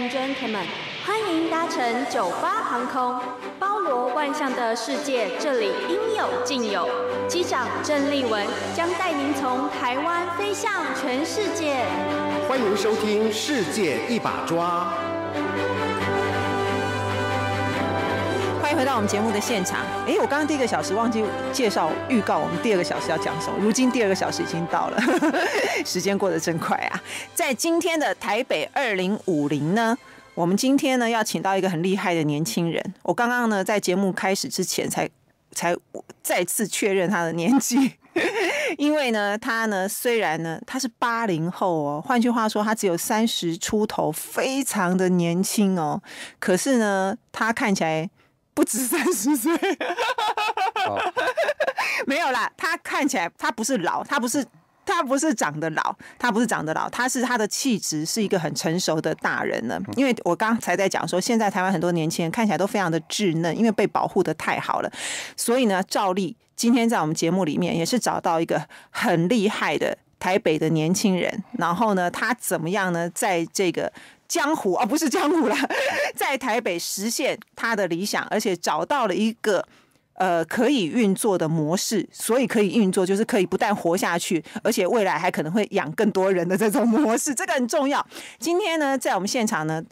gentlemen，欢迎搭乘九八航空。包罗万象的世界，这里应有尽有。机长郑立文将带您从台湾飞向全世界。欢迎收听《世界一把抓》。回到我们节目的现场，哎，我刚刚第一个小时忘记介绍预告，我们第二个小时要讲什么。如今第二个小时已经到了，时间过得真快啊！在今天的台北二零五零呢，我们今天呢要请到一个很厉害的年轻人。我刚刚呢在节目开始之前，才才再次确认他的年纪，因为呢他呢虽然呢他是八零后哦，换句话说他只有三十出头，非常的年轻哦。可是呢他看起来。不止三十岁，没有啦，他看起来他不是老，他不是他不是长得老，他不是长得老，他是他的气质是一个很成熟的大人了。因为我刚才在讲说，现在台湾很多年轻人看起来都非常的稚嫩，因为被保护的太好了。所以呢，照例今天在我们节目里面也是找到一个很厉害的。台北的年轻人，然后呢，他怎么样呢？在这个江湖啊，不是江湖了，在台北实现他的理想，而且找到了一个呃可以运作的模式，所以可以运作，就是可以不但活下去，而且未来还可能会养更多人的这种模式，这个很重要。今天呢，在我们现场呢，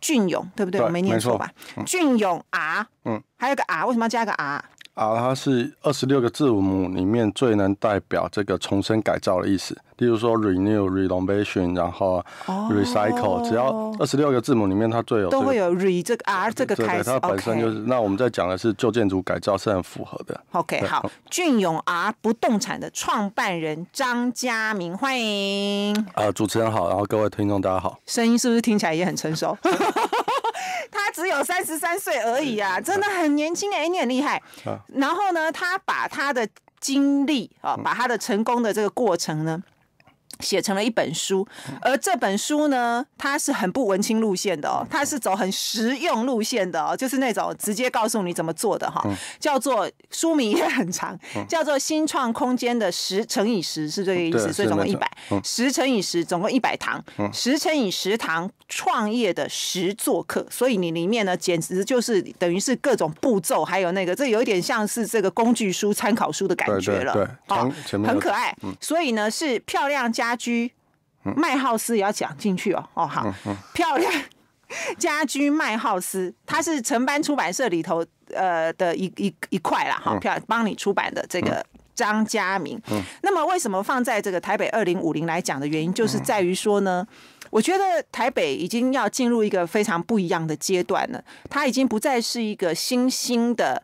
俊勇，对不对？我没念错吧？俊勇啊，嗯，还有个啊，为什么要加个啊？R 它是二十六个字母里面最能代表这个重生改造的意思。例如说，renew、r e n o b a t i o n 然后 recycle，只要二十六个字母里面，它最有都会有 re 这个 R 这个开头。它本身就是。那我们在讲的是旧建筑改造，是很符合的。OK，好，俊永 R 不动产的创办人张家明，欢迎。啊，主持人好，然后各位听众大家好。声音是不是听起来也很成熟？他只有三十三岁而已啊，真的很年轻耶，你很厉害。然后呢，他把他的经历啊，把他的成功的这个过程呢。写成了一本书，而这本书呢，它是很不文青路线的哦，它是走很实用路线的哦，就是那种直接告诉你怎么做的哈，叫做书名也很长，叫做“新创空间的十乘以十”，是这个意思，所以总共一百十乘以十，总共一百堂，十乘以十堂创业的十座课，所以你里面呢，简直就是等于是各种步骤，还有那个，这有一点像是这个工具书、参考书的感觉了，对，很可爱，所以呢是漂亮加。家居，麦浩斯也要讲进去哦。哦，好漂亮，家居麦浩斯，他是承办出版社里头呃的一一一块了。哈，漂亮，帮你出版的这个张家明，那么为什么放在这个台北二零五零来讲的原因，就是在于说呢，我觉得台北已经要进入一个非常不一样的阶段了。它已经不再是一个新兴的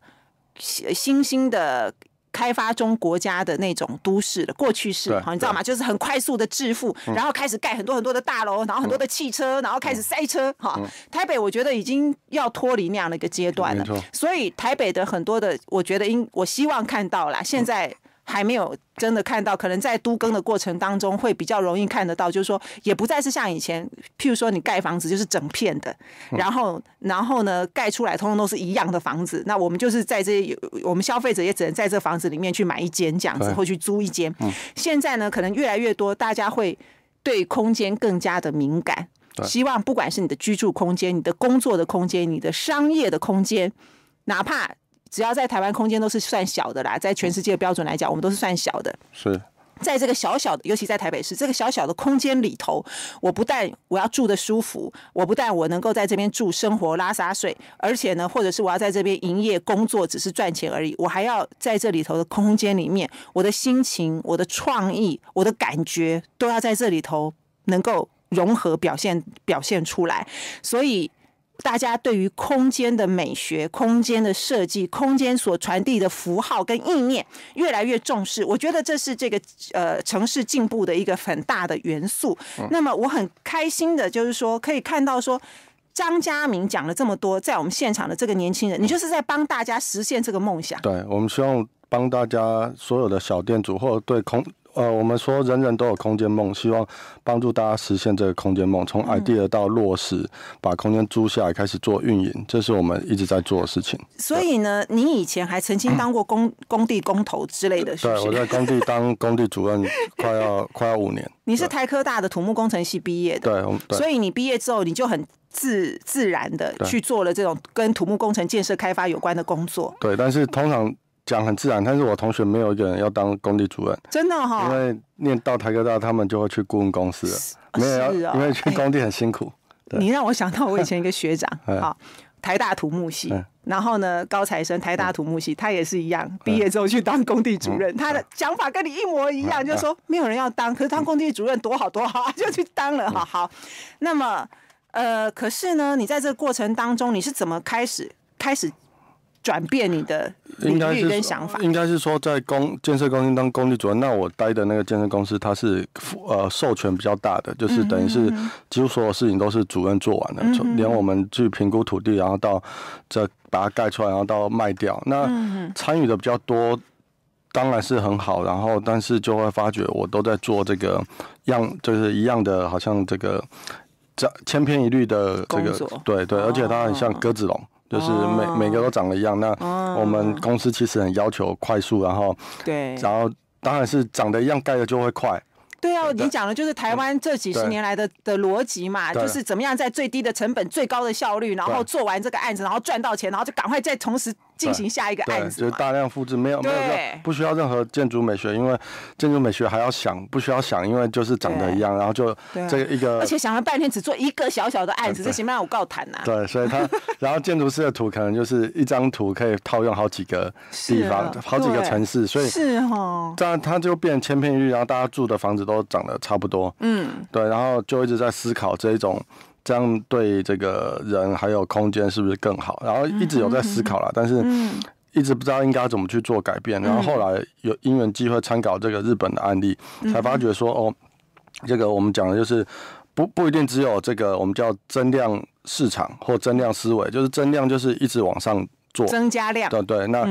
新兴的。开发中国家的那种都市的过去式，好，你知道吗？就是很快速的致富，然后开始盖很多很多的大楼，然后很多的汽车，然后开始塞车。哈，台北我觉得已经要脱离那样的一个阶段了，所以台北的很多的，我觉得应我希望看到了现在。还没有真的看到，可能在都更的过程当中会比较容易看得到，就是说也不再是像以前，譬如说你盖房子就是整片的，然后然后呢盖出来，通通都是一样的房子。那我们就是在这些，我们消费者也只能在这房子里面去买一间这样子，或去租一间。现在呢，可能越来越多大家会对空间更加的敏感，希望不管是你的居住空间、你的工作的空间、你的商业的空间，哪怕。只要在台湾，空间都是算小的啦。在全世界标准来讲，我们都是算小的。是，在这个小小的，尤其在台北市这个小小的空间里头，我不但我要住的舒服，我不但我能够在这边住生活、拉洒水，而且呢，或者是我要在这边营业、工作，只是赚钱而已，我还要在这里头的空间里面，我的心情、我的创意、我的感觉，都要在这里头能够融合表现、表现出来。所以。大家对于空间的美学、空间的设计、空间所传递的符号跟意念越来越重视，我觉得这是这个呃城市进步的一个很大的元素。那么我很开心的，就是说可以看到说，张家明讲了这么多，在我们现场的这个年轻人，你就是在帮大家实现这个梦想。对我们希望帮大家所有的小店主或对空。呃，我们说人人都有空间梦，希望帮助大家实现这个空间梦。从 idea 到落实，把空间租下来开始做运营，这是我们一直在做的事情。所以呢，你以前还曾经当过工工地工头之类的，对，我在工地当 工地主任，快要快要五年。你是台科大的土木工程系毕业的，对，所以你毕业之后你就很自自然的去做了这种跟土木工程建设开发有关的工作。对，但是通常。讲很自然，但是我同学没有一个人要当工地主任，真的哈，因为念到台科大，他们就会去顾问公司，没有要，因为去工地很辛苦。你让我想到我以前一个学长，好，台大土木系，然后呢，高材生，台大土木系，他也是一样，毕业之后去当工地主任，他的讲法跟你一模一样，就是说没有人要当，可是当工地主任多好多好，就去当了，好，好。那么，呃，可是呢，你在这过程当中，你是怎么开始，开始？转变你的领域跟想法，应该是说在公建设公司当工地主任。那我待的那个建设公司，它是呃授权比较大的，就是等于是几乎所有事情都是主任做完的，从连我们去评估土地，然后到这把它盖出来，然后到卖掉。那参与的比较多，当然是很好。然后但是就会发觉，我都在做这个样，就是一样的，好像这个这千篇一律的这个，对对，而且它很像鸽子笼。就是每每个都长得一样，那我们公司其实很要求快速，然后，对，然后当然是长得一样盖的就会快。对啊，你讲的就是台湾这几十年来的的逻辑嘛，就是怎么样在最低的成本、最高的效率，然后做完这个案子，然后赚到钱，然后就赶快再同时。进行下一个案子，对，就大量复制，没有，没有，不需要任何建筑美学，因为建筑美学还要想，不需要想，因为就是长得一样，然后就这一个，而且想了半天只做一个小小的案子，这什么有我告谈呐？对，所以他，然后建筑师的图可能就是一张图可以套用好几个地方，好几个城市，所以是哦，这样他就变千篇一律，然后大家住的房子都长得差不多，嗯，对，然后就一直在思考这一种。这样对这个人还有空间是不是更好？然后一直有在思考了，但是一直不知道应该怎么去做改变。然后后来有因缘机会参考这个日本的案例，才发觉说哦，这个我们讲的就是不不一定只有这个我们叫增量市场或增量思维，就是增量就是一直往上做增加量，对对？那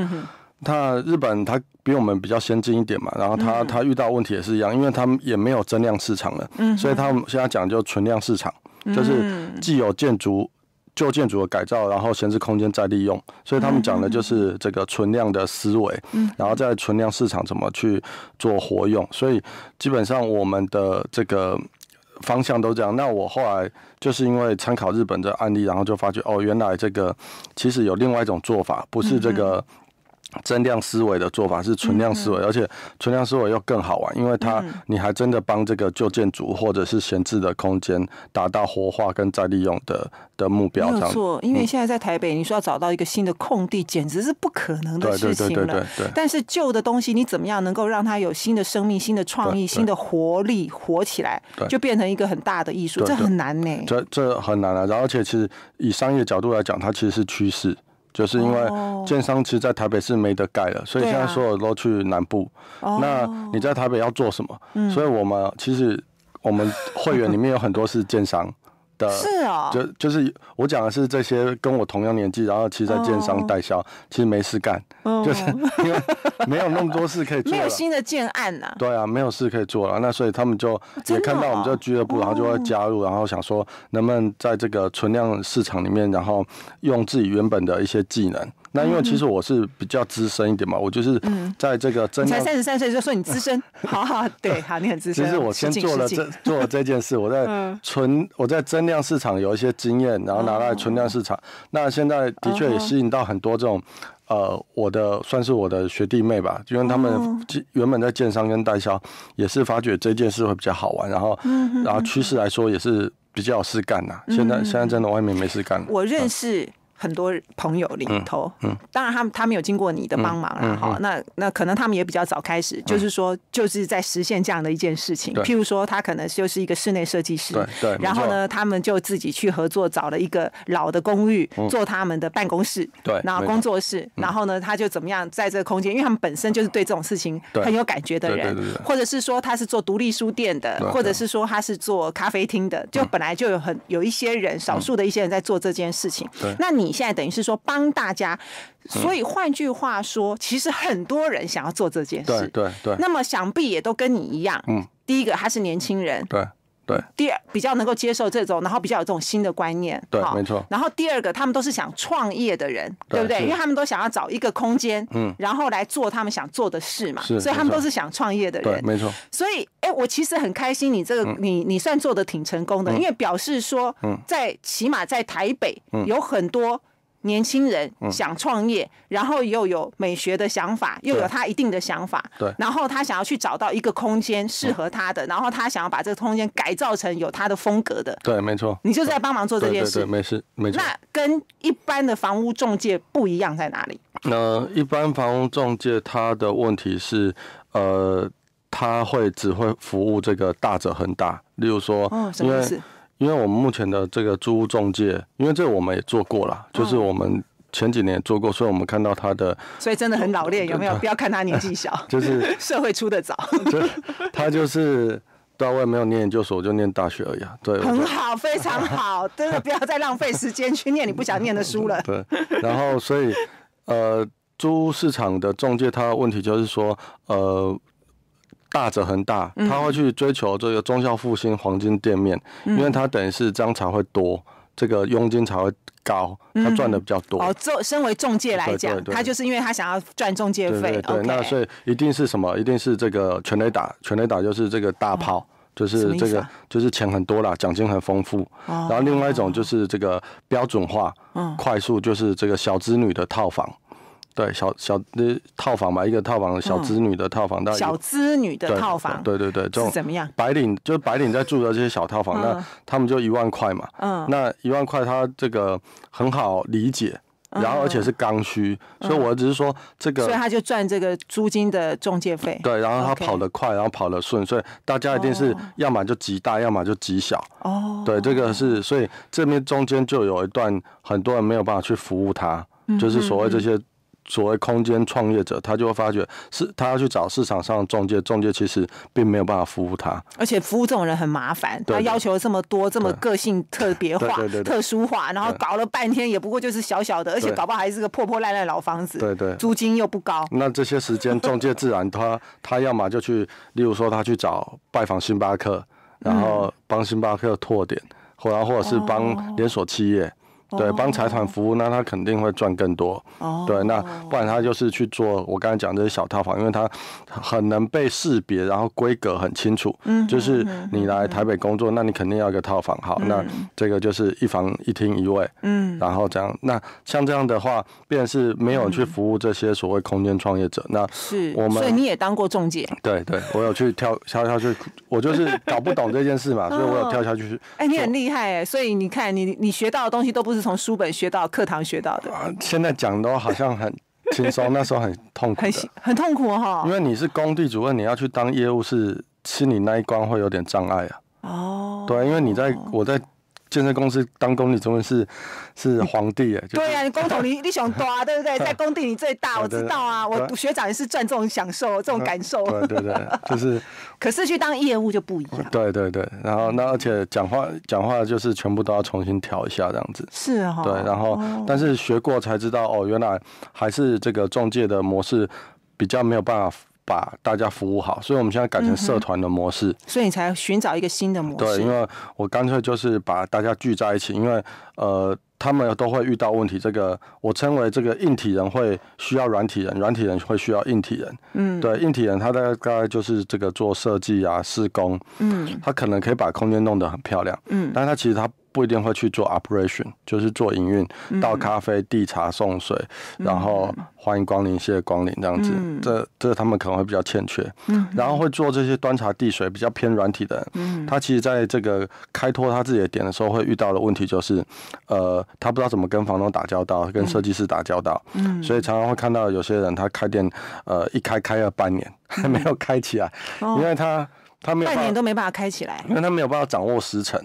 那日本它比我们比较先进一点嘛，然后它它遇到问题也是一样，因为他们也没有增量市场了，所以他们现在讲究存量市场。就是既有建筑旧建筑的改造，然后闲置空间再利用，所以他们讲的就是这个存量的思维，然后在存量市场怎么去做活用。所以基本上我们的这个方向都这样。那我后来就是因为参考日本的案例，然后就发觉哦，原来这个其实有另外一种做法，不是这个。增量思维的做法是存量思维，而且存量思维又更好玩，因为它你还真的帮这个旧建筑或者是闲置的空间达到活化跟再利用的的目标。没错，因为现在在台北，你说要找到一个新的空地，简直是不可能的事情了。对对对对对。但是旧的东西，你怎么样能够让它有新的生命、新的创意、新的活力活起来，就变成一个很大的艺术，这很难呢。这这很难啊！而且其实以商业角度来讲，它其实是趋势。就是因为建商其实在台北是没得盖了，所以现在所有都去南部。那你在台北要做什么？所以我们其实我们会员里面有很多是建商。是啊，就就是我讲的是这些跟我同样年纪，然后其实，在建商代销，其实没事干，就是因为没有那么多事可以做，没有新的建案呐。对啊，没有事可以做了，那所以他们就也看到我们个俱乐部，然后就会加入，然后想说能不能在这个存量市场里面，然后用自己原本的一些技能。那因为其实我是比较资深一点嘛，我就是在这个增才三十三岁就说你资深，好好对，好你很资深。其实我先做了这做了这件事，我在存我在增量市场有一些经验，然后拿来存量市场。那现在的确也吸引到很多这种呃，我的算是我的学弟妹吧，因为他们原本在建商跟代销，也是发觉这件事会比较好玩，然后然后趋势来说也是比较有事干呐。现在现在真的外面没事干我认识。很多朋友里头，嗯，当然他们他们有经过你的帮忙，了哈。那那可能他们也比较早开始，就是说就是在实现这样的一件事情。譬如说他可能就是一个室内设计师，对然后呢他们就自己去合作找了一个老的公寓做他们的办公室，对，然后工作室，然后呢他就怎么样在这个空间，因为他们本身就是对这种事情很有感觉的人，或者是说他是做独立书店的，或者是说他是做咖啡厅的，就本来就有很有一些人，少数的一些人在做这件事情。那你。你现在等于是说帮大家，所以换句话说，其实很多人想要做这件事，对对对。那么想必也都跟你一样，嗯。第一个，他是年轻人，对对。第二，比较能够接受这种，然后比较有这种新的观念，对，没错。然后第二个，他们都是想创业的人，对不对？因为他们都想要找一个空间，嗯，然后来做他们想做的事嘛，是。所以他们都是想创业的人，没错。所以。我其实很开心，你这个你你算做的挺成功的，因为表示说，在起码在台北有很多年轻人想创业，然后又有美学的想法，又有他一定的想法，对，然后他想要去找到一个空间适合他的，然后他想要把这个空间改造成有他的风格的，对，没错，你就在帮忙做这件事，没事，没错。那跟一般的房屋中介不一样在哪里？那一般房屋中介他的问题是，呃。他会只会服务这个大者恒大，例如说，因为因为我们目前的这个租屋中介，因为这个我们也做过了，就是我们前几年做过，所以我们看到他的，所以真的很老练，有没有？不要看他年纪小，就是 社会出的早。他就是到外面没有念研究所，就念大学而已啊。对，很好，非常好，真的不要再浪费时间去念你不想念的书了。对，然后所以呃，租屋市场的中介，他的问题就是说呃。大者恒大，他会去追求这个中校复兴黄金店面，因为他等于是这样才会多，这个佣金才会高，他赚的比较多。哦，做身为中介来讲，他就是因为他想要赚中介费。对那所以一定是什么？一定是这个全雷打，全雷打就是这个大炮，就是这个就是钱很多啦，奖金很丰富。哦。然后另外一种就是这个标准化，嗯，快速就是这个小资女的套房。对，小小的套房吧，一个套房，小资女的套房，小资女的套房，对对对，就怎么样？白领就是白领在住的这些小套房，那他们就一万块嘛，嗯，那一万块，他这个很好理解，然后而且是刚需，所以我只是说这个，所以他就赚这个租金的中介费，对，然后他跑得快，然后跑得顺，所以大家一定是要么就极大，要么就极小，哦，对，这个是，所以这边中间就有一段很多人没有办法去服务他，就是所谓这些。所谓空间创业者，他就会发觉是，他要去找市场上的中介，中介其实并没有办法服务他，而且服务这种人很麻烦，他要求这么多，这么个性特别化、特殊化，然后搞了半天也不过就是小小的，而且搞不好还是个破破烂烂老房子，对对，租金又不高。那这些时间，中介自然他 他要么就去，例如说他去找拜访星巴克，然后帮星巴克拓点，或然或者是帮连锁企业。对，帮财团服务，那他肯定会赚更多。哦，对，那不然他就是去做我刚才讲这些小套房，因为他很能被识别，然后规格很清楚。嗯，就是你来台北工作，那你肯定要一个套房。好，那这个就是一房一厅一卫。嗯，然后这样，那像这样的话，便是没有去服务这些所谓空间创业者。那是我，们，所以你也当过中介。对对，我有去跳 跳下去，我就是搞不懂这件事嘛，所以我有跳下去去。哎，你很厉害哎，所以你看你你学到的东西都不是。是从书本学到、课堂学到的。现在讲都好像很轻松，那时候很痛苦，很很痛苦哈。因为你是工地主任，你要去当业务是，心里那一关会有点障碍啊。哦，对，因为你在，我在。建设公司当工地主任是是皇帝哎，对呀，你工头你你想多啊，对不对？在工地你最大，我知道啊。我学长也是赚这种享受，这种感受。对对对，就是。可是去当业务就不一样。对对对，然后那而且讲话讲话就是全部都要重新调一下这样子。是哈。对，然后但是学过才知道哦，原来还是这个中介的模式比较没有办法。把大家服务好，所以我们现在改成社团的模式，所以你才寻找一个新的模式。对，因为我干脆就是把大家聚在一起，因为呃，他们都会遇到问题。这个我称为这个硬体人会需要软体人，软体人会需要硬体人。嗯，对，硬体人他大概就是这个做设计啊、施工。嗯，他可能可以把空间弄得很漂亮。嗯，但他其实他。不一定会去做 operation，就是做营运、倒咖啡、递茶送水，然后欢迎光临、谢谢光临这样子。这这他们可能会比较欠缺，嗯，然后会做这些端茶递水比较偏软体的人，嗯，他其实在这个开拓他自己的点的时候会遇到的问题就是，呃，他不知道怎么跟房东打交道，跟设计师打交道，嗯，所以常常会看到有些人他开店，呃，一开开了半年还没有开起来，因为他他没有半年都没办法开起来，因为他没有办法掌握时辰。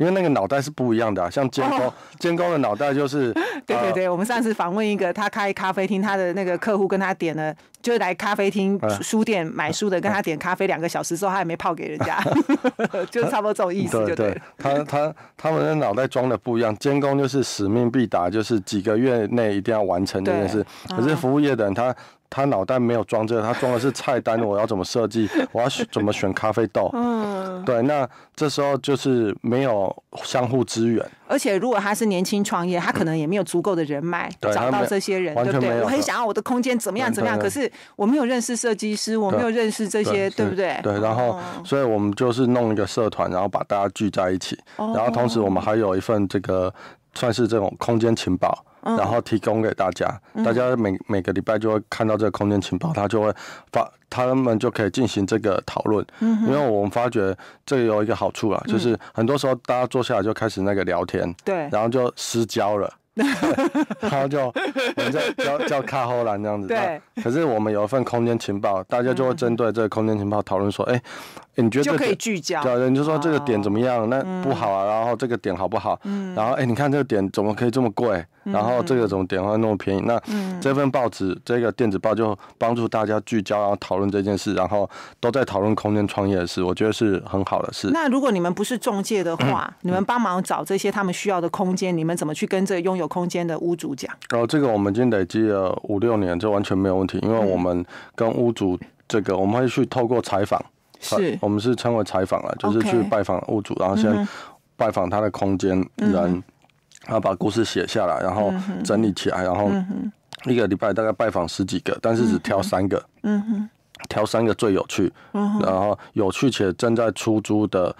因为那个脑袋是不一样的，像监工，监工的脑袋就是…… 对对对，我们上次访问一个，他开咖啡厅，他的那个客户跟他点了，就是来咖啡厅书店买书的，跟他点咖啡，两个小时之后他也没泡给人家，就差不多这种意思，就对。他他他们的脑袋装的不一样，监工就是使命必达，就是几个月内一定要完成这件事。可是服务业的人，他。他脑袋没有装这个，他装的是菜单。我要怎么设计？我要选怎么选咖啡豆？嗯，对。那这时候就是没有相互支援。而且如果他是年轻创业，他可能也没有足够的人脉找到这些人，对不对？我很想要我的空间怎么样怎么样，可是我没有认识设计师，我没有认识这些，对不对？对，然后所以我们就是弄一个社团，然后把大家聚在一起，然后同时我们还有一份这个算是这种空间情报。然后提供给大家，大家每每个礼拜就会看到这个空间情报，他就会发，他们就可以进行这个讨论。嗯，因为我们发觉这有一个好处啦，就是很多时候大家坐下来就开始那个聊天，对，然后就私交了。然后就叫叫叫卡后兰这样子。对。可是我们有一份空间情报，大家就会针对这个空间情报讨论说，哎，你觉得可以聚焦。对，你就说这个点怎么样？那不好啊。然后这个点好不好？嗯、然后哎，你看这个点怎么可以这么贵？然后这个怎么点会那么便宜？那这份报纸，这个电子报就帮助大家聚焦，然后讨论这件事，然后都在讨论空间创业的事。我觉得是很好的事。那如果你们不是中介的话，你们帮忙找这些他们需要的空间，你们怎么去跟这个拥有空间的屋主讲，然这个我们已经累积了五六年，这完全没有问题，因为我们跟屋主这个，我们会去透过采访，是，我们是称为采访了，就是去拜访屋主，然后先拜访他的空间人，然后把故事写下来，然后整理起来，然后一个礼拜大概拜访十几个，但是只挑三个，嗯哼，挑三个最有趣，然后有趣且正在出租的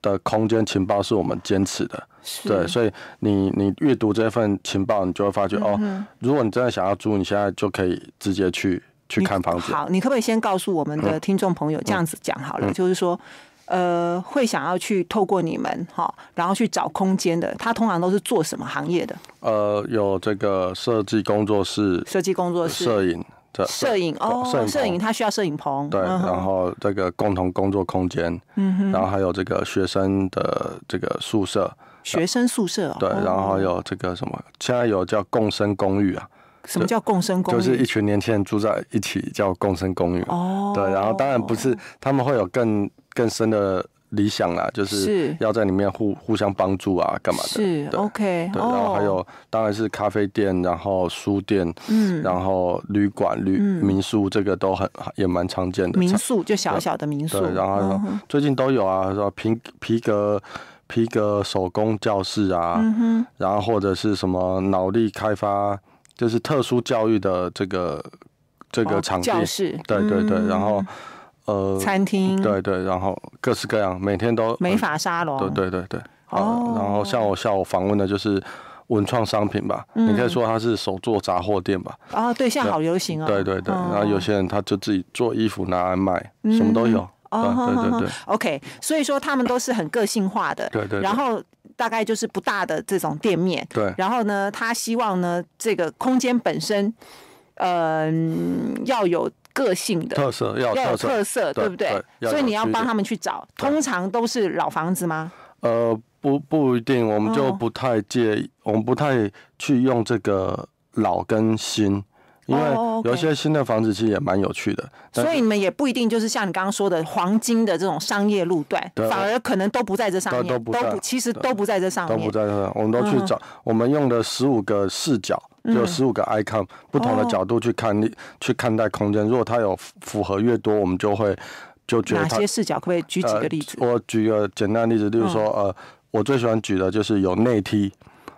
的空间情报是我们坚持的。对，所以你你阅读这份情报，你就会发觉哦，如果你真的想要租，你现在就可以直接去去看房子。好，你可不可以先告诉我们的听众朋友，这样子讲好了，就是说，呃，会想要去透过你们哈，然后去找空间的，他通常都是做什么行业的？呃，有这个设计工作室、设计工作室、摄影的、摄影哦、摄摄影，他需要摄影棚，对，然后这个共同工作空间，嗯，哼，然后还有这个学生的这个宿舍。学生宿舍对，然后有这个什么，现在有叫共生公寓啊。什么叫共生公寓？就是一群年轻人住在一起叫共生公寓。哦，对，然后当然不是，他们会有更更深的理想啦，就是要在里面互互相帮助啊，干嘛的？是 OK。对，然后还有当然是咖啡店，然后书店，嗯，然后旅馆、旅民宿这个都很也蛮常见的。民宿就小小的民宿，然后最近都有啊，说皮皮革。皮革手工教室啊，然后或者是什么脑力开发，就是特殊教育的这个这个场地，对对对，然后呃，餐厅，对对，然后各式各样，每天都美法沙龙，对对对对，然后像我下午访问的就是文创商品吧，你可以说它是手作杂货店吧，啊，对，现在好流行哦，对对对，然后有些人他就自己做衣服拿来卖，什么都有。哦，对对对，OK，所以说他们都是很个性化的，对对。然后大概就是不大的这种店面，对。然后呢，他希望呢，这个空间本身，嗯，要有个性的特色，要有特色，对不对？所以你要帮他们去找，通常都是老房子吗？呃，不不一定，我们就不太介，意，我们不太去用这个老跟新。因为有些新的房子其实也蛮有趣的，所以你们也不一定就是像你刚刚说的黄金的这种商业路段，反而可能都不在这上面。都不在，其实都不在这上面。都不在，上，我们都去找。我们用的十五个视角，有十五个 icon，不同的角度去看，去看待空间。如果它有符合越多，我们就会就觉得哪些视角？可不可以举几个例子？我举个简单例子，例如说，呃，我最喜欢举的就是有内梯。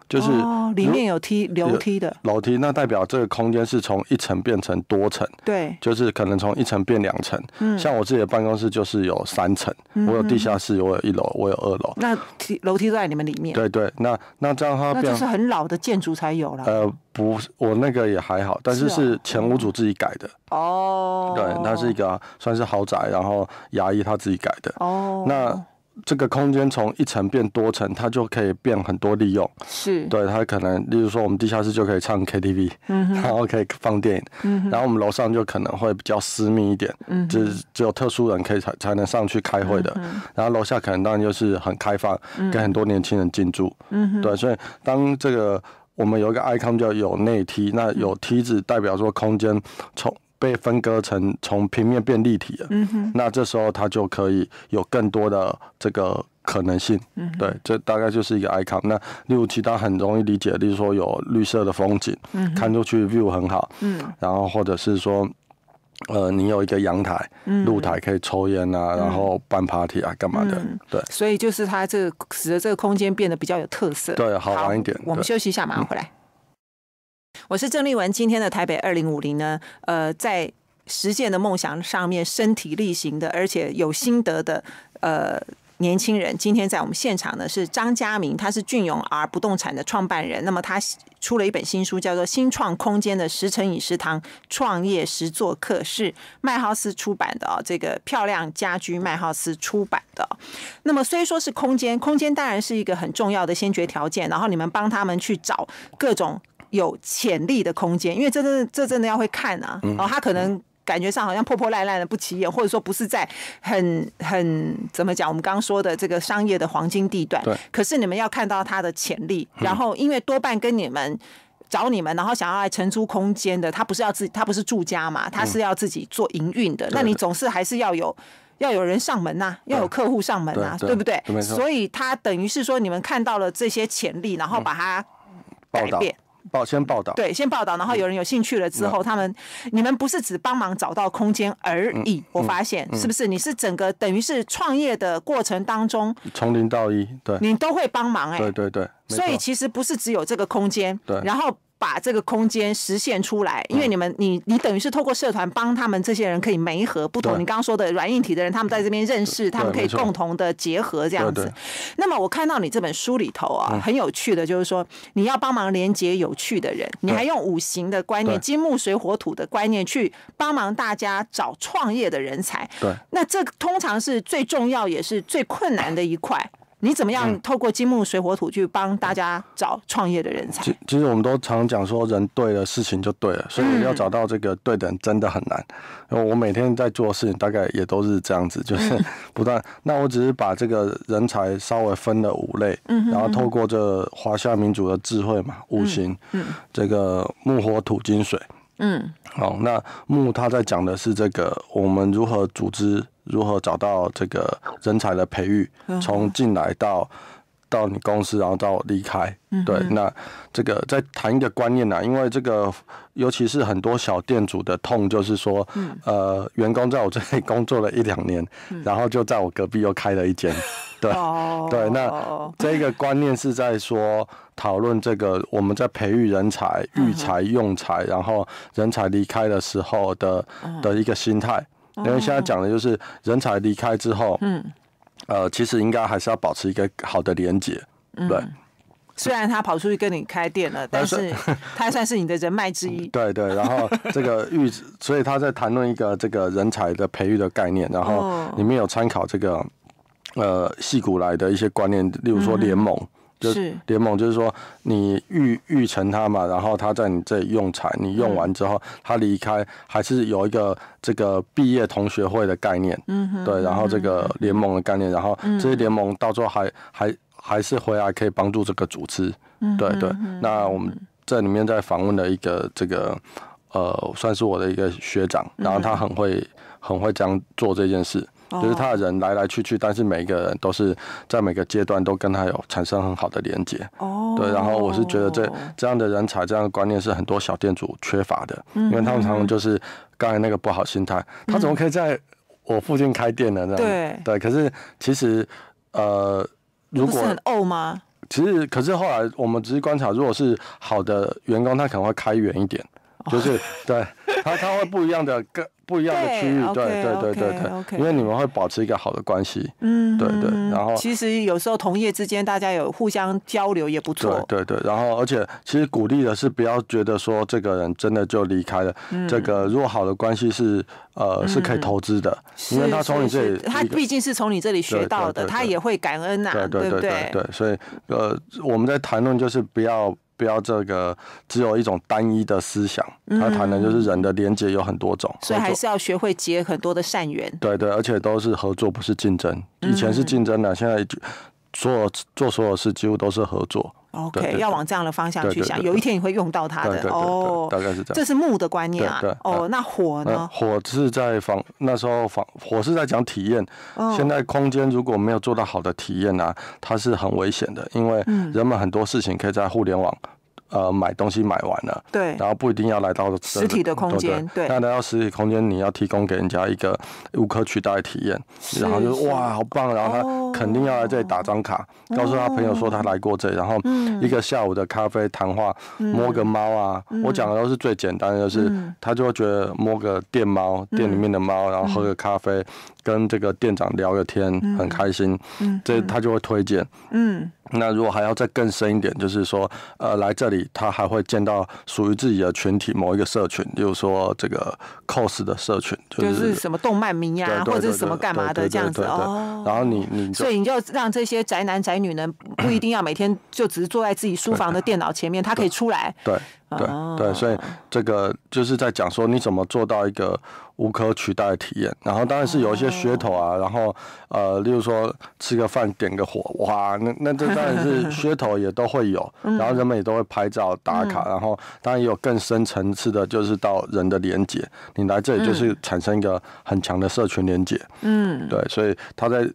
就是里面有梯楼梯的楼梯，那代表这个空间是从一层变成多层。对，就是可能从一层变两层。嗯，像我自己的办公室就是有三层，我有地下室，我有一楼，我有二楼。那梯楼梯都在你们里面？对对，那那这样它那就是很老的建筑才有了。呃，不，我那个也还好，但是是前五主自己改的。哦，对，它是一个算是豪宅，然后牙医他自己改的。哦，那。这个空间从一层变多层，它就可以变很多利用。是，对，它可能，例如说，我们地下室就可以唱 KTV，然后可以放电影，然后我们楼上就可能会比较私密一点，只只有特殊人可以才才能上去开会的。然后楼下可能当然就是很开放，跟很多年轻人进驻。嗯哼，对，所以当这个我们有一个 icon 叫有内梯，那有梯子代表说空间从。被分割成从平面变立体了，那这时候它就可以有更多的这个可能性。对，这大概就是一个 icon。那例如其他很容易理解，例如说有绿色的风景，看出去 view 很好。嗯。然后或者是说，呃，你有一个阳台、露台可以抽烟啊，然后办 party 啊，干嘛的？对。所以就是它这个使得这个空间变得比较有特色。对，好玩一点。我们休息一下，马上回来。我是郑丽文。今天的台北二零五零呢，呃，在实践的梦想上面身体力行的，而且有心得的呃年轻人，今天在我们现场呢是张家明，他是俊永 R 不动产的创办人。那么他出了一本新书，叫做《新创空间的十乘饮食堂创业实做课》，是麦浩斯出版的哦。这个漂亮家居麦浩斯出版的。那么虽说是空间，空间当然是一个很重要的先决条件，然后你们帮他们去找各种。有潜力的空间，因为这真的这真的要会看啊！哦，他可能感觉上好像破破烂烂的、不起眼，或者说不是在很很怎么讲？我们刚刚说的这个商业的黄金地段，对。可是你们要看到它的潜力，然后因为多半跟你们找你们，然后想要来承租空间的，他不是要自，他不是住家嘛，他是要自己做营运的。那你总是还是要有要有人上门呐，要有客户上门啊，对不对？所以他等于是说，你们看到了这些潜力，然后把它改变。报先报道，对，先报道，然后有人有兴趣了之后，他们你们不是只帮忙找到空间而已，我发现是不是？你是整个等于是创业的过程当中，从零到一对，你都会帮忙哎，对对对，所以其实不是只有这个空间，对，然后。把这个空间实现出来，因为你们，你你等于是透过社团帮他们这些人可以媒合不同。你刚刚说的软硬体的人，他们在这边认识，他们可以共同的结合这样子。那么我看到你这本书里头啊，很有趣的，就是说你要帮忙连接有趣的人，你还用五行的观念、金木水火土的观念去帮忙大家找创业的人才。对，那这通常是最重要也是最困难的一块。你怎么样透过金木水火土去帮大家找创业的人才？其其实我们都常讲说，人对了事情就对了，所以要找到这个对的人真的很难。我每天在做事情，大概也都是这样子，就是 不断。那我只是把这个人才稍微分了五类，然后透过这华夏民族的智慧嘛，五行，这个木火土金水。嗯，好，那木它在讲的是这个，我们如何组织。如何找到这个人才的培育？从进来到到你公司，然后到离开。对，那这个再谈一个观念呐，因为这个尤其是很多小店主的痛，就是说，呃，员工在我这里工作了一两年，然后就在我隔壁又开了一间。对对，那这个观念是在说讨论这个我们在培育人才、育才、用才，然后人才离开的时候的的一个心态。因为现在讲的就是人才离开之后，呃，其实应该还是要保持一个好的连接，对。虽然他跑出去跟你开店了，但是 他算是你的人脉之一。对对，然后这个玉，所以他在谈论一个这个人才的培育的概念，然后里面有参考这个呃戏骨来的一些观念，例如说联盟。就是联盟，就是说你育育成他嘛，然后他在你这里用产，你用完之后他离开，还是有一个这个毕业同学会的概念，对，然后这个联盟的概念，然后这些联盟到最后还还还是回来可以帮助这个组织，对对。那我们在里面在访问的一个这个呃，算是我的一个学长，然后他很会很会样做这件事。就是他的人来来去去，但是每一个人都是在每个阶段都跟他有产生很好的连接。哦，对，然后我是觉得这这样的人才，这样的观念是很多小店主缺乏的，因为他们常常就是刚才那个不好心态，他怎么可以在我附近开店呢？这样对，对。可是其实，呃，如果很傲吗？其实，可是后来我们只是观察，如果是好的员工，他可能会开远一点，就是对。他他会不一样的，各不一样的区域，对对对对对，因为你们会保持一个好的关系，嗯，对对，然后其实有时候同业之间大家有互相交流也不错，对对对，然后而且其实鼓励的是不要觉得说这个人真的就离开了，这个弱好的关系是呃是可以投资的，因为他从你这里，他毕竟是从你这里学到的，他也会感恩呐，对对对对，所以呃我们在谈论就是不要。不要这个，只有一种单一的思想。他谈的就是人的连接有很多种，所以还是要学会结很多的善缘。对对，而且都是合作，不是竞争。以前是竞争的，现在做做所有事几乎都是合作。OK，要往这样的方向去想，有一天你会用到它的哦。大概是这样，这是木的观念啊。哦，那火呢？火是在房那时候房火是在讲体验。现在空间如果没有做到好的体验呢，它是很危险的，因为人们很多事情可以在互联网。呃，买东西买完了，对，然后不一定要来到实体的空间，对，那来到实体空间，你要提供给人家一个无可取代的体验，然后就是哇，好棒！然后他肯定要来这里打张卡，告诉他朋友说他来过这里，然后一个下午的咖啡谈话，摸个猫啊，我讲的都是最简单的，就是他就会觉得摸个店猫，店里面的猫，然后喝个咖啡，跟这个店长聊个天，很开心，这他就会推荐，嗯。那如果还要再更深一点，就是说，呃，来这里他还会见到属于自己的群体，某一个社群，就是说这个 cos 的社群，就是什么动漫迷呀，或者是什么干嘛的这样子哦。然后你你，所以你就让这些宅男宅女呢，不一定要每天就只是坐在自己书房的电脑前面，他可以出来。对。对对，所以这个就是在讲说你怎么做到一个无可取代的体验。然后当然是有一些噱头啊，然后呃，例如说吃个饭点个火，哇，那那这当然是 噱头也都会有。然后人们也都会拍照打卡。然后当然也有更深层次的，就是到人的连接，你来这里就是产生一个很强的社群连接。嗯，对，所以他在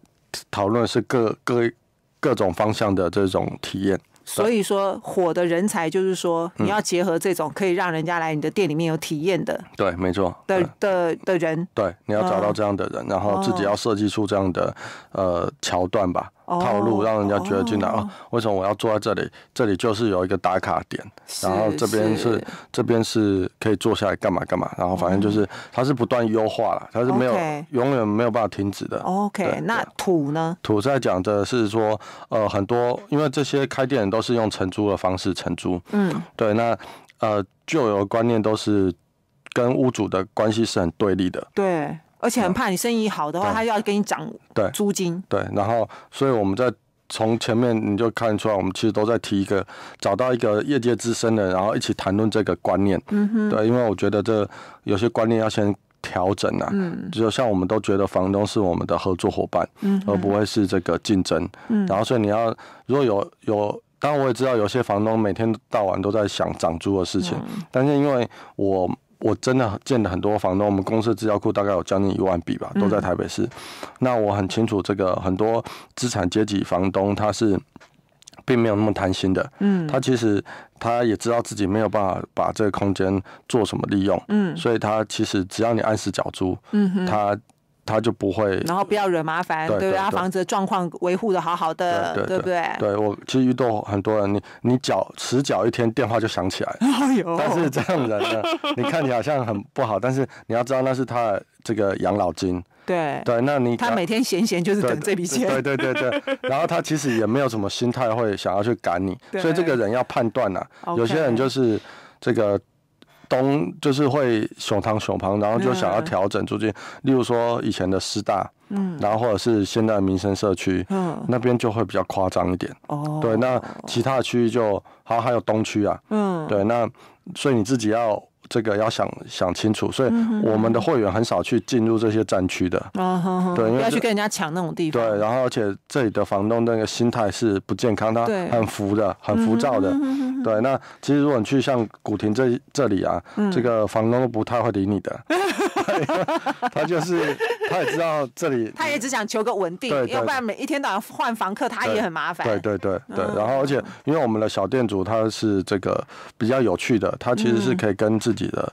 讨论是各各各种方向的这种体验。所以说火的人才就是说，你要结合这种可以让人家来你的店里面有体验的，对，没错的的的人，对，你要找到这样的人，然后自己要设计出这样的呃桥段吧。套路让人家觉得进来啊？为什么我要坐在这里？这里就是有一个打卡点，然后这边是这边是可以坐下来干嘛干嘛，然后反正就是它是不断优化了，它是没有永远没有办法停止的。OK，那土呢？土在讲的是说，呃，很多因为这些开店都是用承租的方式承租，嗯，对，那呃旧有的观念都是跟屋主的关系是很对立的，对。而且很怕你生意好的话，他又要给你涨对租金。对，然后所以我们在从前面你就看出来，我们其实都在提一个找到一个业界资深的，然后一起谈论这个观念。嗯哼。对，因为我觉得这有些观念要先调整啊。嗯。就像我们都觉得房东是我们的合作伙伴，嗯，而不会是这个竞争。嗯。然后，所以你要如果有有，当然我也知道有些房东每天到晚都在想涨租的事情，但是因为我。我真的见了很多房东，我们公司资料库大概有将近一万笔吧，都在台北市。那我很清楚，这个很多资产阶级房东他是并没有那么贪心的，嗯，他其实他也知道自己没有办法把这个空间做什么利用，嗯，所以他其实只要你按时缴租，嗯他。他就不会，然后不要惹麻烦，对不对？他房子的状况维护的好好的，对不对？对我其实遇到很多人，你你脚迟脚一天电话就响起来，但是这样人呢，你看你好像很不好，但是你要知道那是他的这个养老金，对对，那你他每天闲闲就是等这笔钱，对对对对，然后他其实也没有什么心态会想要去赶你，所以这个人要判断啊。有些人就是这个。东就是会熊汤熊旁，然后就想要调整租金。例如说以前的师大，嗯，然后或者是现在的民生社区，嗯，那边就会比较夸张一点。哦，对，那其他的区域就，好，还有东区啊，嗯，对，那所以你自己要这个要想想清楚。所以我们的会员很少去进入这些战区的，哦，对，因为要去跟人家抢那种地方。对，然后而且这里的房东那个心态是不健康的，很浮的，很浮躁的。对，那其实如果你去像古亭这这里啊，这个房东不太会理你的，他就是他也知道这里，他也只想求个稳定，要不然每一天到晚换房客他也很麻烦。对对对对，然后而且因为我们的小店主他是这个比较有趣的，他其实是可以跟自己的。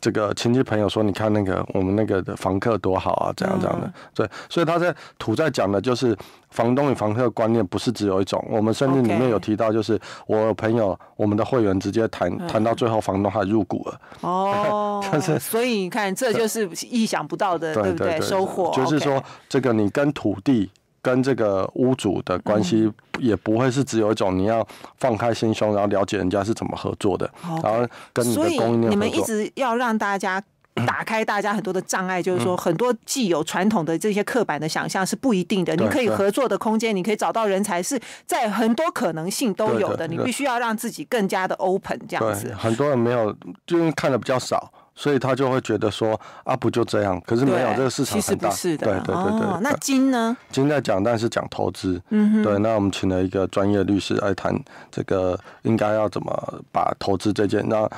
这个亲戚朋友说：“你看那个我们那个的房客多好啊，这样这样的。”对，所以他在土在讲的就是房东与房客的观念不是只有一种。我们甚至里面有提到，就是我有朋友，我们的会员直接谈谈到最后，房东还入股了。哦，但 是所以你看这就是意想不到的，对不对？收获就是说，这个你跟土地。跟这个屋主的关系也不会是只有一种，你要放开心胸，然后了解人家是怎么合作的，然后跟你的供应链所以你们一直要让大家打开大家很多的障碍，就是说很多既有传统的这些刻板的想象是不一定的。你可以合作的空间，你可以找到人才是在很多可能性都有的。你必须要让自己更加的 open 这样子。很多人没有，因为看的比较少。所以他就会觉得说啊不就这样，可是没有这个市场是大，对对对对。那金呢？金在讲，但是讲投资，嗯哼。对，那我们请了一个专业律师来谈这个应该要怎么把投资这件那。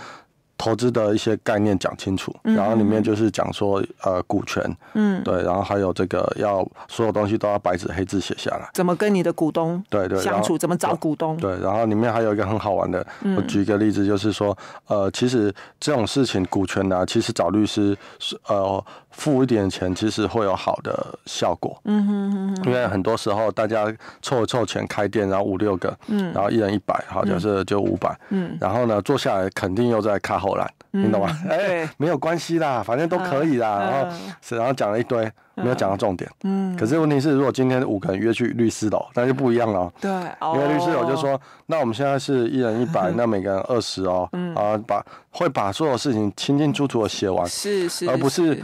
投资的一些概念讲清楚，然后里面就是讲说呃股权，嗯，对，然后还有这个要所有东西都要白纸黑字写下来。怎么跟你的股东对对相处？怎么找股东？对，然后里面还有一个很好玩的，我举一个例子，就是说呃，其实这种事情股权呢，其实找律师是呃付一点钱，其实会有好的效果。嗯哼哼因为很多时候大家凑一凑钱开店，然后五六个，嗯，然后一人一百，好，就是就五百，嗯，然后呢坐下来肯定又在卡后。偶然，你懂吗？哎，没有关系啦，反正都可以啦。然后是，然后讲了一堆，没有讲到重点。嗯，可是问题是，如果今天五个人约去律师楼，那就不一样了。对，因为律师楼就说，那我们现在是一人一百，那每个人二十哦。嗯啊，把会把所有事情清清楚楚写完，是是，而不是。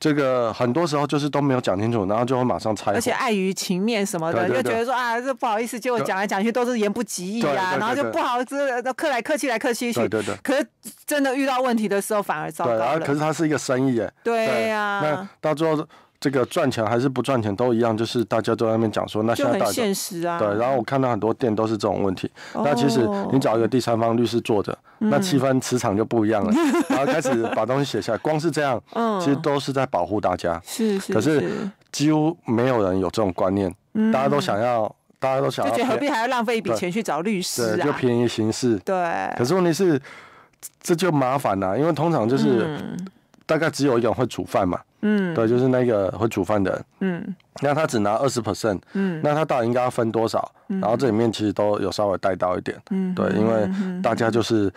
这个很多时候就是都没有讲清楚，然后就会马上猜。而且碍于情面什么的，又觉得说啊，这不好意思，结果讲来讲去都是言不及义啊，然后就不好意思，客来客气来客气去。对对对。可是真的遇到问题的时候反而糟糕了。对，然后可是它是一个生意哎。对呀。那到最后。这个赚钱还是不赚钱都一样，就是大家都在那边讲说，那现在很现实啊。对，然后我看到很多店都是这种问题。那其实你找一个第三方律师做着，那气氛磁场就不一样了。然后开始把东西写下来，光是这样，其实都是在保护大家。是是。可是几乎没有人有这种观念，大家都想要，大家都想，就觉得何必还要浪费一笔钱去找律师？对，就便宜行事。对。可是问题是，这就麻烦了，因为通常就是大概只有一个人会煮饭嘛。嗯，对，就是那个会煮饭的，嗯，那他只拿二十 percent，嗯，那他到底应该要分多少？然后这里面其实都有稍微带到一点，嗯，对，因为大家就是。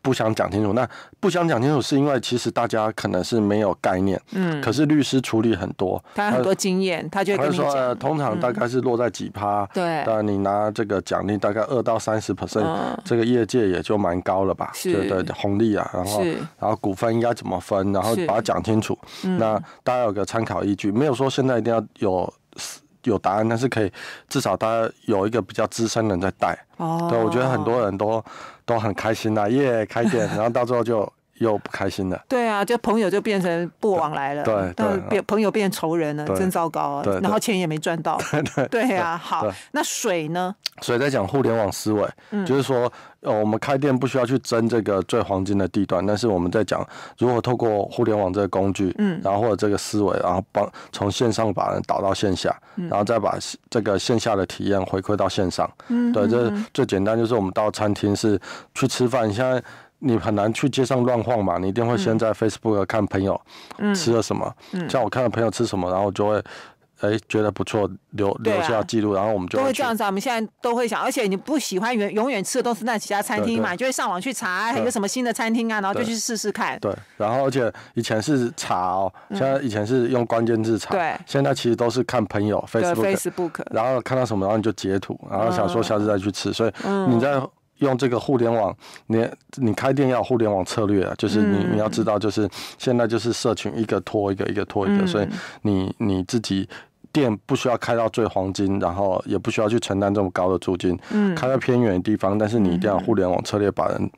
不想讲清楚，那不想讲清楚是因为其实大家可能是没有概念。嗯，可是律师处理很多，他很多经验，他就说通常大概是落在几趴。对，但你拿这个奖励大概二到三十 percent，这个业界也就蛮高了吧？是对，红利啊，然后然后股份应该怎么分，然后把它讲清楚。那大家有个参考依据，没有说现在一定要有。有答案，但是可以至少他有一个比较资深的人在带，对，我觉得很多人都都很开心啊，耶，开店，然后到最后就。又不开心了。对啊，就朋友就变成不往来了，对，变朋友变仇人了，真糟糕啊。然后钱也没赚到，对对对呀，好。那水呢？水在讲互联网思维，嗯，就是说，呃，我们开店不需要去争这个最黄金的地段，但是我们在讲，如何透过互联网这个工具，嗯，然后或者这个思维，然后帮从线上把人导到线下，嗯，然后再把这个线下的体验回馈到线上，嗯，对，这最简单就是我们到餐厅是去吃饭，现在。你很难去街上乱晃嘛，你一定会先在 Facebook 看朋友吃了什么，像我看到朋友吃什么，然后就会哎觉得不错，留留下记录，然后我们就都会这样子。我们现在都会想，而且你不喜欢永永远吃的都是那几家餐厅嘛，就会上网去查有什么新的餐厅啊，然后就去试试看。对，然后而且以前是查，哦，现在以前是用关键字查，对，现在其实都是看朋友 Facebook，然后看到什么，然后你就截图，然后想说下次再去吃，所以你在。用这个互联网，你你开店要互联网策略啊，就是你你要知道，就是现在就是社群一个拖一个一个拖一个，所以你你自己店不需要开到最黄金，然后也不需要去承担这么高的租金，开在偏远的地方，但是你一定要互联网策略把人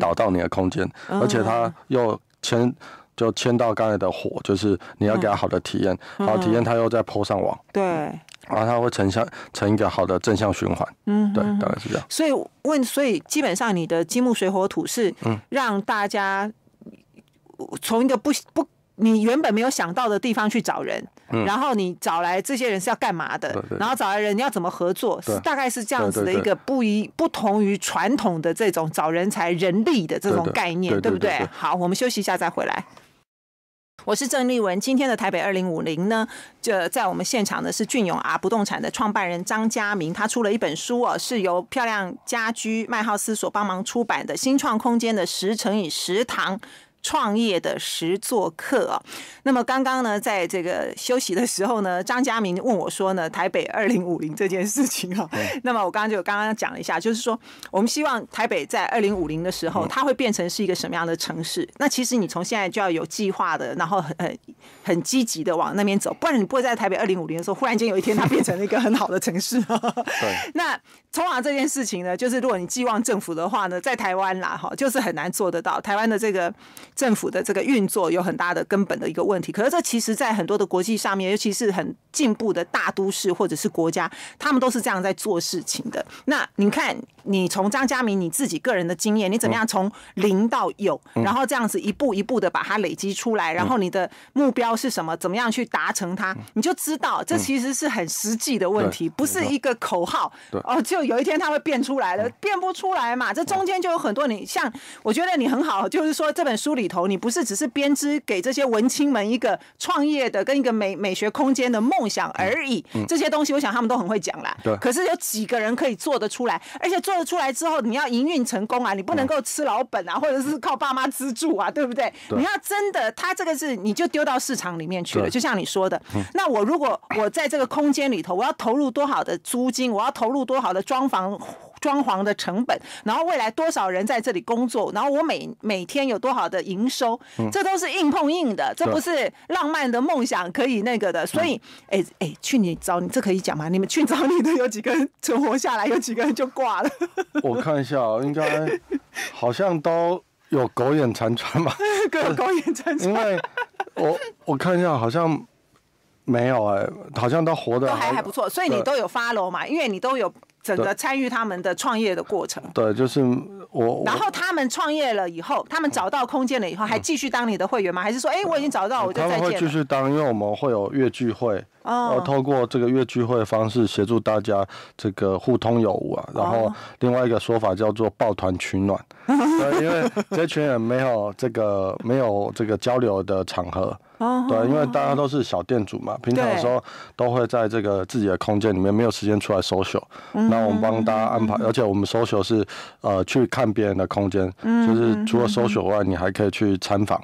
导到你的空间，而且他又签就签到刚才的火，就是你要给他好的体验，好体验他又再坡上网，对。然后它会成像成一个好的正向循环，嗯，对，大概是这样。所以问，所以基本上你的金木水火土是让大家从一个不不你原本没有想到的地方去找人，然后你找来这些人是要干嘛的？然后找来人要怎么合作？是大概是这样子的一个不一不同于传统的这种找人才人力的这种概念，对不对？好，我们休息一下再回来。我是郑丽文，今天的台北二零五零呢，就在我们现场的是俊永啊不动产的创办人张家明，他出了一本书哦，是由漂亮家居麦浩斯所帮忙出版的《新创空间的十乘以十堂》。创业的十座客啊，那么刚刚呢，在这个休息的时候呢，张家明问我说呢，台北二零五零这件事情啊，那么我刚刚就刚刚讲了一下，就是说我们希望台北在二零五零的时候，它会变成是一个什么样的城市？那其实你从现在就要有计划的，然后很很很积极的往那边走，不然你不会在台北二零五零的时候，忽然间有一天它变成了一个很好的城市。对，那从而这件事情呢，就是如果你寄望政府的话呢，在台湾啦，哈，就是很难做得到，台湾的这个。政府的这个运作有很大的根本的一个问题，可是这其实，在很多的国际上面，尤其是很进步的大都市或者是国家，他们都是这样在做事情的。那你看，你从张嘉明你自己个人的经验，你怎么样从零到有，然后这样子一步一步的把它累积出来，然后你的目标是什么？怎么样去达成它？你就知道，这其实是很实际的问题，不是一个口号哦，就有一天它会变出来了，变不出来嘛？这中间就有很多你像，我觉得你很好，就是说这本书里。里头，你不是只是编织给这些文青们一个创业的跟一个美美学空间的梦想而已。这些东西，我想他们都很会讲啦。对，可是有几个人可以做得出来？而且做得出来之后，你要营运成功啊，你不能够吃老本啊，或者是靠爸妈资助啊，对不对？你要真的，他这个是你就丢到市场里面去了。就像你说的，那我如果我在这个空间里头，我要投入多好的租金，我要投入多好的装潢。装潢的成本，然后未来多少人在这里工作，然后我每每天有多少的营收，这都是硬碰硬的，这不是浪漫的梦想可以那个的。所以，哎哎，去你找你，这可以讲吗？你们去找你的，有几个人 存活下来，有几个人就挂了。我看一下，应该好像都有苟延残喘吧。各有苟延残喘。因为我我看一下，好像没有哎，好像都活的都还还不错。所以你都有发楼嘛，因为你都有。整个参与他们的创业的过程。对，就是我。然后他们创业了以后，他们找到空间了以后，还继续当你的会员吗？还是说，哎，我已经找到我就。再见。会继续当，因为我们会有月聚会，然后透过这个月聚会方式协助大家这个互通有无啊。然后另外一个说法叫做抱团取暖，因为这群人没有这个没有这个交流的场合。对，因为大家都是小店主嘛，平常的时候都会在这个自己的空间里面，没有时间出来搜寻。那我们帮大家安排，而且我们搜 l 是呃去看别人的空间，就是除了搜 l 外，你还可以去参访，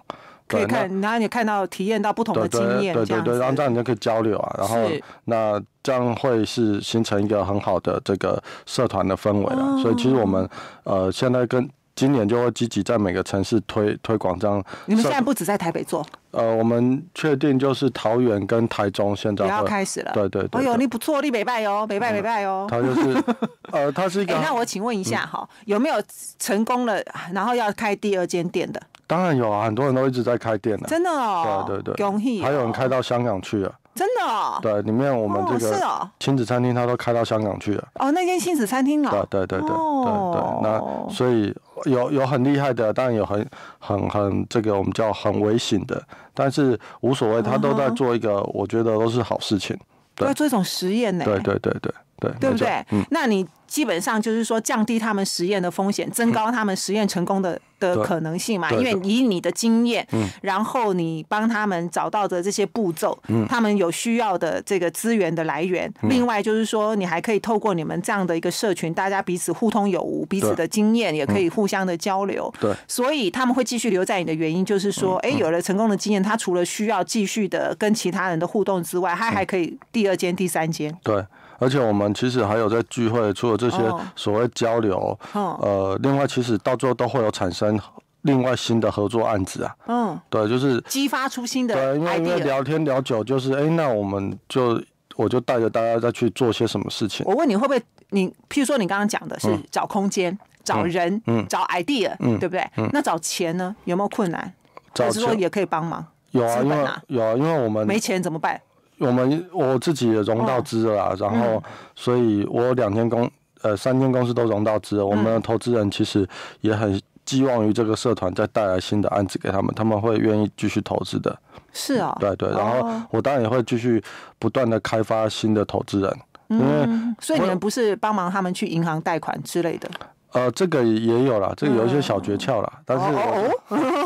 可以看，然后你看到、体验到不同的经验，对对对，然后这样你就可以交流啊。然后那这样会是形成一个很好的这个社团的氛围了。所以其实我们呃现在跟。今年就会积极在每个城市推推广这样。你们现在不止在台北做？呃，我们确定就是桃园跟台中现在也要开始了。对对对。哎呦，你不错，你北拜哦，北拜北拜哦。他就是，呃，他 是一个。那我请问一下哈，有没有成功了，然后要开第二间店的？当然有啊，很多人都一直在开店呢。真的哦。对对对。恭喜。还有人开到香港去了。真的哦，对，里面我们这个亲子餐厅，他都开到香港去了。哦，那间亲子餐厅了，对对对对对对，那所以有有很厉害的，但有很很很这个我们叫很危险的，但是无所谓，他都在做一个，我觉得都是好事情，要做一种实验呢。对对对对对，对不对？嗯，那你。基本上就是说降低他们实验的风险，增高他们实验成功的的可能性嘛。因为以你的经验，然后你帮他们找到的这些步骤，他们有需要的这个资源的来源。另外就是说，你还可以透过你们这样的一个社群，大家彼此互通有无，彼此的经验也可以互相的交流。对。所以他们会继续留在你的原因就是说，哎，有了成功的经验，他除了需要继续的跟其他人的互动之外，他还可以第二间、第三间。对。而且我们其实还有在聚会，除了这些所谓交流，呃，另外其实到最后都会有产生另外新的合作案子啊。嗯，对，就是激发出新的。对，因为聊天聊久，就是哎，那我们就我就带着大家再去做些什么事情。我问你，会不会你，譬如说你刚刚讲的是找空间、找人、找 idea，对不对？那找钱呢，有没有困难？或者说也可以帮忙？有啊，因为有啊，因为我们没钱怎么办？我们我自己也融到资了，然后，所以我两间公呃三间公司都融到资了。我们的投资人其实也很寄望于这个社团再带来新的案子给他们，他们会愿意继续投资的。是啊，对对，然后我当然也会继续不断的开发新的投资人，因所以你们不是帮忙他们去银行贷款之类的。呃，这个也有了，这个有一些小诀窍了，但是，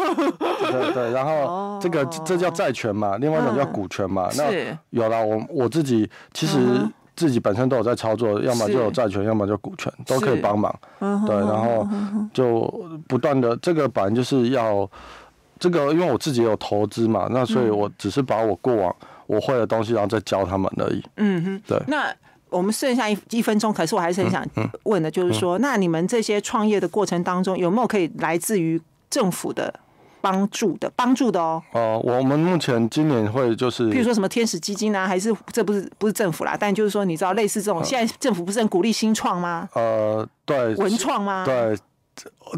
对对，然后这个这叫债权嘛，另外一种叫股权嘛，那有了，我我自己其实自己本身都有在操作，要么就有债权，要么就股权，都可以帮忙。对，然后就不断的这个本来就是要这个，因为我自己有投资嘛，那所以我只是把我过往我会的东西，然后再教他们而已。嗯哼，对，那。我们剩下一一分钟，可是我还是很想问的，就是说，那你们这些创业的过程当中，有没有可以来自于政府的帮助的？帮助的哦。哦，我们目前今年会就是，比如说什么天使基金啊，还是这不是不是政府啦？但就是说，你知道类似这种，现在政府不是很鼓励新创吗？呃，对，文创吗？对，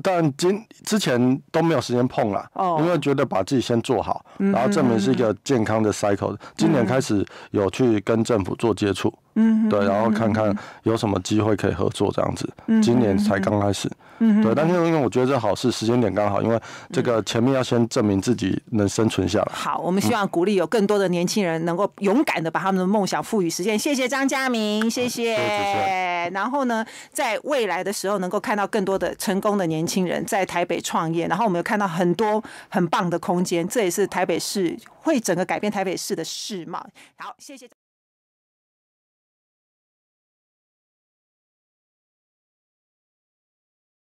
但今之前都没有时间碰了，因为觉得把自己先做好，然后证明是一个健康的 cycle。今年开始有去跟政府做接触。嗯，对，然后看看有什么机会可以合作这样子。嗯，今年才刚开始。嗯对，但是因为我觉得这好事，时间点刚好，因为这个前面要先证明自己能生存下来。好，我们希望鼓励有更多的年轻人能够勇敢的把他们的梦想赋予实现。谢谢张家明，谢谢。对。然后呢，在未来的时候能够看到更多的成功的年轻人在台北创业，然后我们有看到很多很棒的空间，这也是台北市会整个改变台北市的市貌。好，谢谢。